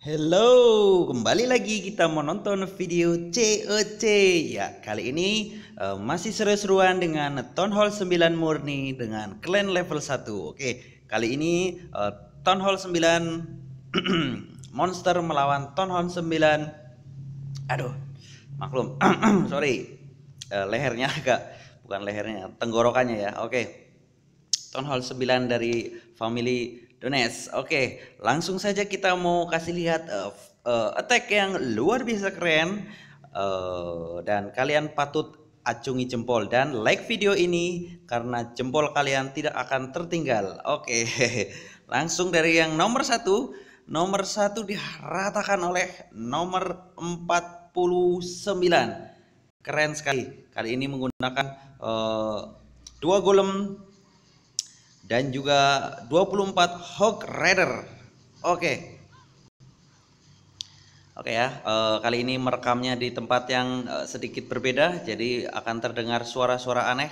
Hello, kembali lagi kita menonton video COC e Ya, kali ini uh, masih seru-seruan dengan Town Hall 9 murni dengan clan level 1 Oke, kali ini uh, Town Hall 9 Monster melawan Town Hall 9 Aduh, maklum, sorry uh, Lehernya agak, bukan lehernya, tenggorokannya ya Oke, Town Hall 9 dari family Dones, Oke, langsung saja kita mau kasih lihat uh, uh, attack yang luar biasa keren uh, dan kalian patut acungi jempol dan like video ini karena jempol kalian tidak akan tertinggal. Oke, langsung dari yang nomor satu. Nomor satu diratakan oleh nomor 49. Keren sekali. Kali ini menggunakan uh, dua golem dan juga 24 Hog Rider. Oke. Oke ya, e, kali ini merekamnya di tempat yang eh, sedikit berbeda, jadi akan terdengar suara-suara aneh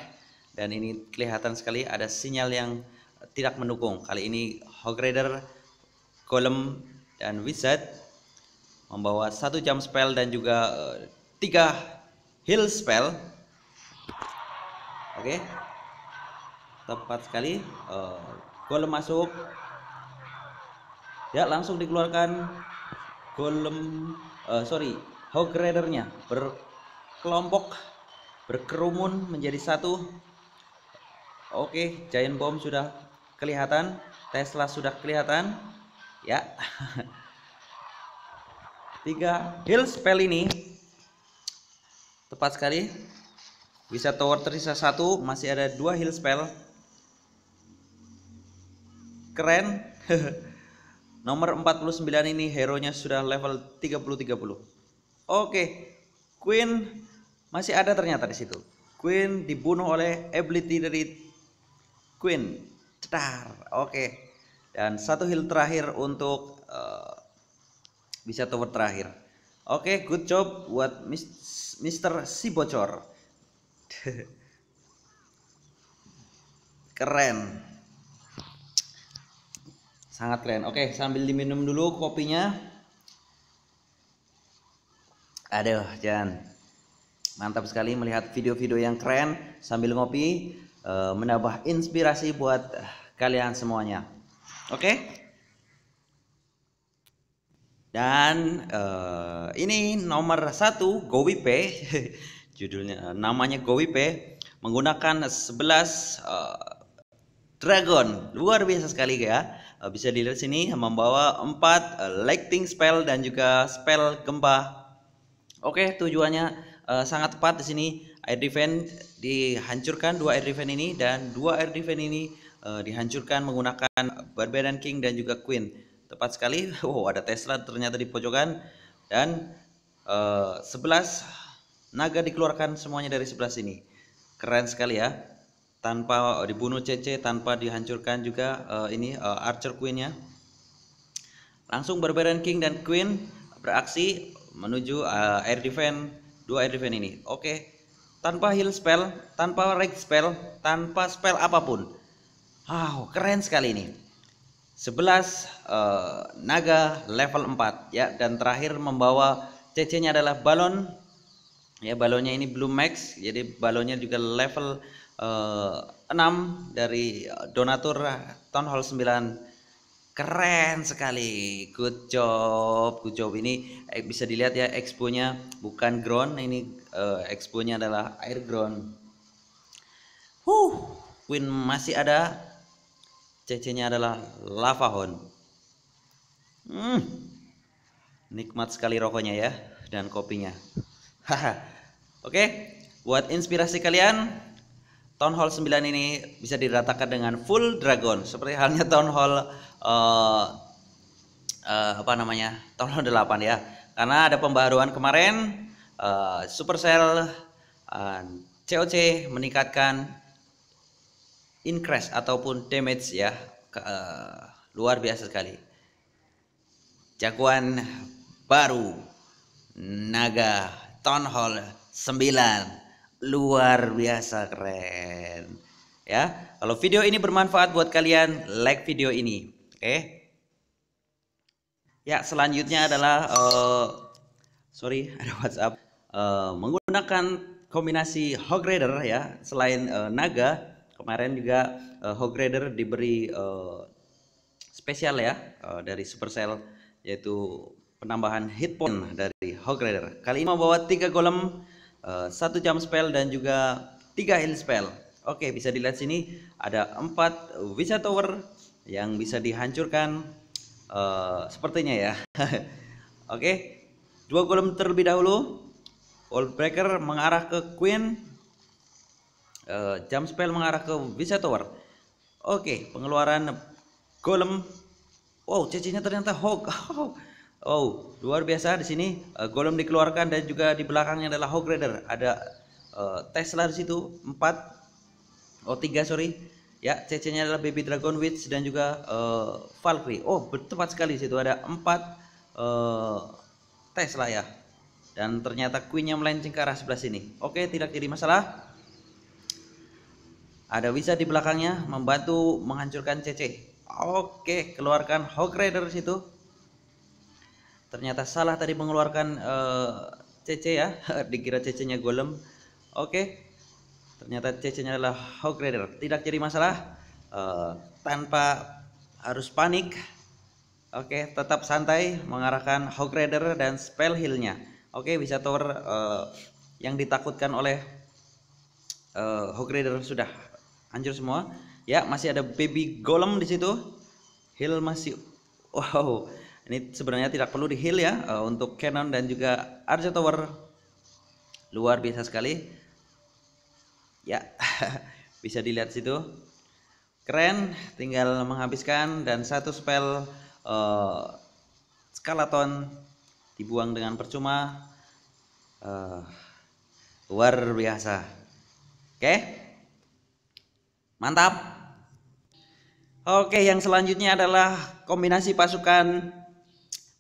dan ini kelihatan sekali ada sinyal yang tidak mendukung. Kali ini Hog Rider, Golem dan Wizard membawa satu jam spell dan juga e, tiga heal spell. Oke. Okay tepat sekali uh, gol masuk ya langsung dikeluarkan golem uh, sorry hog nya berkelompok berkerumun menjadi satu oke okay, giant bomb sudah kelihatan tesla sudah kelihatan ya tiga heal spell ini tepat sekali bisa tower tersisa satu masih ada dua heal spell keren nomor 49 ini hero nya sudah level 30 30 oke Queen masih ada ternyata di situ Queen dibunuh oleh ability dari Queen cetar oke dan satu heal terakhir untuk uh, bisa tower terakhir Oke, good job buat Mr. Si Bocor. Keren sangat keren oke sambil diminum dulu kopinya aduh Jan mantap sekali melihat video-video yang keren sambil ngopi eh, menambah inspirasi buat eh, kalian semuanya oke dan e, ini nomor satu Gowipe, judulnya namanya Gowipe menggunakan 11 uh, dragon luar biasa sekali ya Eh, bisa dilihat sini membawa 4 eh, lightning spell dan juga spell gempa. Oke, tujuannya uh, sangat tepat di sini. Air defense dihancurkan dua air defense ini dan dua air defense ini uh, dihancurkan menggunakan Barbarian King dan juga Queen. Tepat sekali. Wow, ada Tesla ternyata di pojokan dan uh, 11 naga dikeluarkan semuanya dari sebelah sini. Keren sekali ya tanpa dibunuh CC tanpa dihancurkan juga uh, ini uh, Archer Queen ya. Langsung Barbarian King dan Queen beraksi menuju uh, air defense dua air defense ini. Oke. Okay. Tanpa heal spell, tanpa rage spell, tanpa spell apapun. Wow, keren sekali ini. 11 uh, naga level 4 ya dan terakhir membawa CC-nya adalah balon. Ya, balonnya ini belum max, jadi balonnya juga level 6 eh, dari eh, donatur eh, Town Hall 9 keren sekali good job good job ini bisa dilihat ya exponya bukan ground ini uh, exponya adalah air ground huh Queen masih ada CC nya adalah lava hon hmm. nikmat sekali rokoknya ya dan kopinya haha oke okay. buat inspirasi kalian Town Hall 9 ini bisa diratakan dengan full dragon seperti halnya Town Hall uh, uh, apa namanya Town Hall 8 ya karena ada pembaruan kemarin uh, Supercell uh, COC meningkatkan increase ataupun damage ya ke, uh, luar biasa sekali jagoan baru naga Town Hall 9 luar biasa keren. Ya, kalau video ini bermanfaat buat kalian, like video ini. Oke. Okay? Ya, selanjutnya adalah uh, sorry ada WhatsApp uh, menggunakan kombinasi hog rider ya. Selain uh, naga, kemarin juga uh, hog rider diberi uh, spesial ya uh, dari Supercell yaitu penambahan hit point dari hog rider. Kali ini membawa tiga golem Eh, satu jam spell dan juga tiga hill spell oke bisa dilihat sini ada empat visa tower yang bisa dihancurkan uh, sepertinya ya oke dua golem terlebih dahulu wall breaker mengarah ke queen uh, jam spell mengarah ke visa tower oke pengeluaran golem wow cecinya ternyata hog Oh, luar biasa di sini uh, eh, Golem dikeluarkan dan juga di belakangnya adalah Hog Rider. Ada uh, Tesla di situ 4 oh 3 sorry. Ya, CC-nya adalah Baby Dragon Witch dan juga uh, Valkyrie. Oh, tepat sekali di situ ada 4 uh, Tesla ya. Dan ternyata Queen-nya melenceng ke arah sebelah sini. Oke, tidak jadi masalah. Ada bisa di belakangnya membantu menghancurkan CC. Oke, keluarkan Hog Rider di situ ternyata salah tadi mengeluarkan uh, eh, CC ya dikira CC-nya golem oke okay. ternyata CC-nya adalah Hog Rider tidak jadi masalah uh, tanpa harus panik oke okay. tetap santai mengarahkan Hog Rider dan spell heal-nya oke okay, bisa tower uh, yang ditakutkan oleh uh, Hog Rider sudah hancur semua ya masih ada baby golem di situ heal masih wow ini sebenarnya tidak perlu di heal ya eh, untuk Canon dan juga RJ Tower. Luar biasa sekali. Ya, bisa dilihat situ. Keren, tinggal menghabiskan dan satu spell uh, skalaton dibuang dengan percuma. Uh, luar biasa. Oke. Okay? Mantap. Oke, yang selanjutnya adalah kombinasi pasukan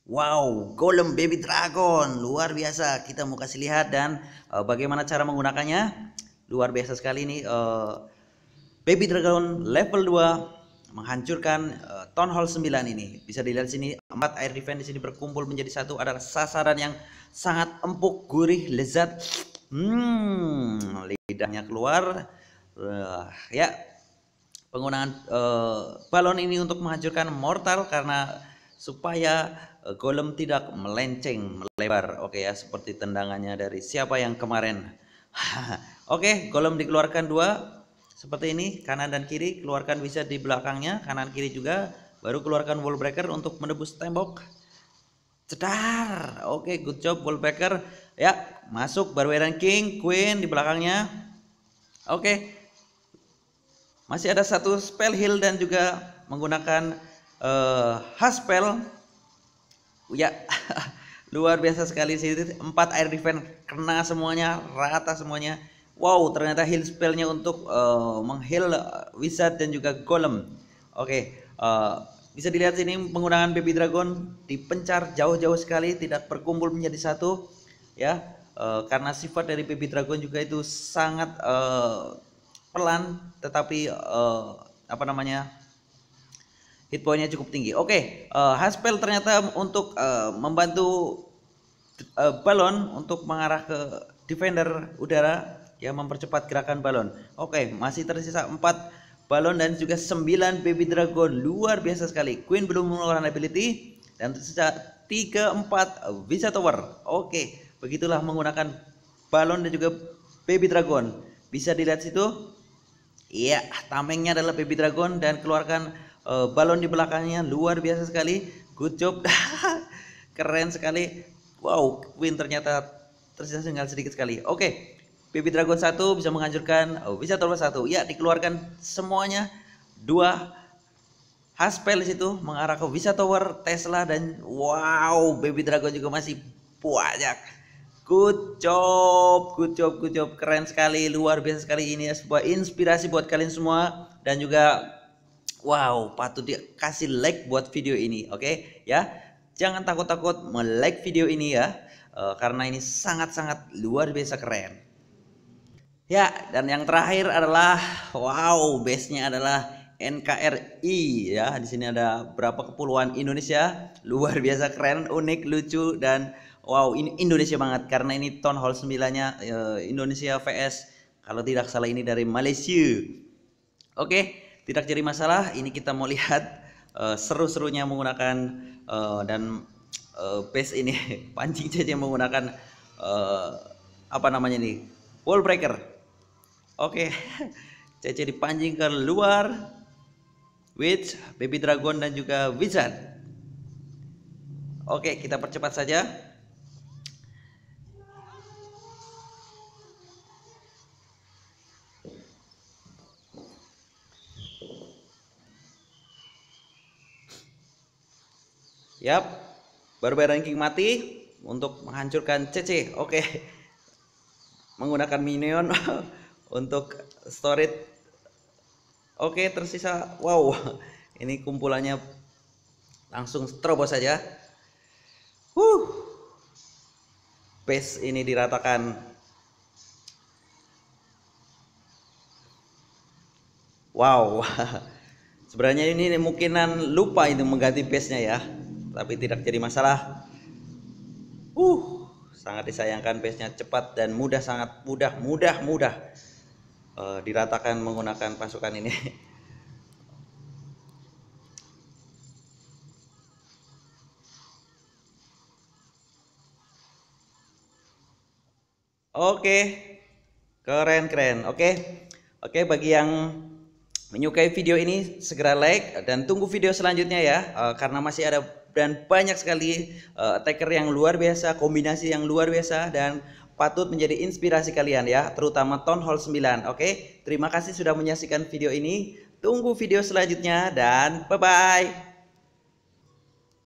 Wow, golem baby dragon, luar biasa. Kita mau kasih lihat dan uh, bagaimana cara menggunakannya. Luar biasa sekali ini uh, baby dragon level 2 menghancurkan uh, town hall 9 ini. Bisa dilihat sini empat air defense di sini berkumpul menjadi satu adalah sasaran yang sangat empuk, gurih, lezat. Hmm, lidahnya keluar. Uh, ya. Penggunaan uh, balon ini untuk menghancurkan mortal karena supaya eh, golem tidak melenceng melebar oke ya seperti tendangannya dari siapa yang kemarin oke golem dikeluarkan dua seperti ini kanan dan kiri keluarkan bisa di belakangnya kanan kiri juga baru keluarkan wall breaker untuk menebus tembok cedar oke good job wall breaker ya masuk baru Iron King Queen di belakangnya oke masih ada satu spell heal dan juga menggunakan uh, eh, Haspel ya luar biasa sekali sih empat air defense kena semuanya rata semuanya wow ternyata heal spellnya untuk uh, mengheal eh, wizard dan juga golem oke okay, uh, bisa dilihat sini penggunaan baby dragon dipencar jauh-jauh sekali tidak berkumpul menjadi satu ya uh, karena sifat dari baby dragon juga itu sangat uh, pelan tetapi uh, apa namanya hit pointnya cukup tinggi. Oke, okay, uh, eh, Haspel ternyata untuk uh, membantu uh, balon untuk mengarah ke defender udara yang mempercepat gerakan balon. Oke, okay, masih tersisa 4 balon dan juga 9 baby dragon. Luar biasa sekali. Queen belum mengeluarkan ability dan tersisa 3 4 bisa Tower. Oke, okay, begitulah menggunakan balon dan juga baby dragon. Bisa dilihat situ. Iya, tamengnya adalah baby dragon dan keluarkan uh, balon di belakangnya luar biasa sekali good job keren sekali wow win ternyata tersisa tinggal sedikit sekali oke okay. baby dragon satu bisa menghancurkan oh, bisa tower satu ya dikeluarkan semuanya dua Haspel di situ mengarah ke Visa Tower, Tesla dan wow, Baby Dragon juga masih banyak. Good job, good job, good job. Keren sekali, luar biasa sekali ini ya sebuah inspirasi buat kalian semua dan juga wow patut dikasih like buat video ini oke okay? ya jangan takut-takut like video ini ya uh, karena ini sangat-sangat luar biasa keren ya dan yang terakhir adalah wow base nya adalah NKRI ya di sini ada berapa kepulauan Indonesia luar biasa keren unik lucu dan wow ini Indonesia banget karena ini town hall 9 nya uh, Indonesia VS kalau tidak salah ini dari Malaysia oke okay. Tidak jadi masalah, ini kita mau lihat uh, seru-serunya menggunakan uh, dan uh, base ini pancing saja menggunakan uh, apa namanya ini wall breaker. Oke. Okay. cc dipancing luar, Witch, Baby Dragon dan juga Wizard. Oke, okay, kita percepat saja. Yap. Barbarian King mati untuk menghancurkan CC. Oke. Menggunakan minion untuk storage. Oke, tersisa wow. Ini kumpulannya langsung terobos saja. Huh. Base ini diratakan. Wow. Sebenarnya ini kemungkinan lupa itu mengganti base-nya ya tapi tidak jadi masalah. Uh, sangat disayangkan base nya cepat dan mudah sangat mudah mudah mudah uh, diratakan menggunakan pasukan ini. Oke, okay. keren keren. Oke, okay. oke okay, bagi yang menyukai video ini segera like dan tunggu video selanjutnya ya, eh, karena masih ada dan banyak sekali uh, eh, attacker yang luar biasa, kombinasi yang luar biasa dan patut menjadi inspirasi kalian ya, terutama Town Hall 9. Oke, terima kasih sudah menyaksikan video ini. Tunggu video selanjutnya dan bye-bye.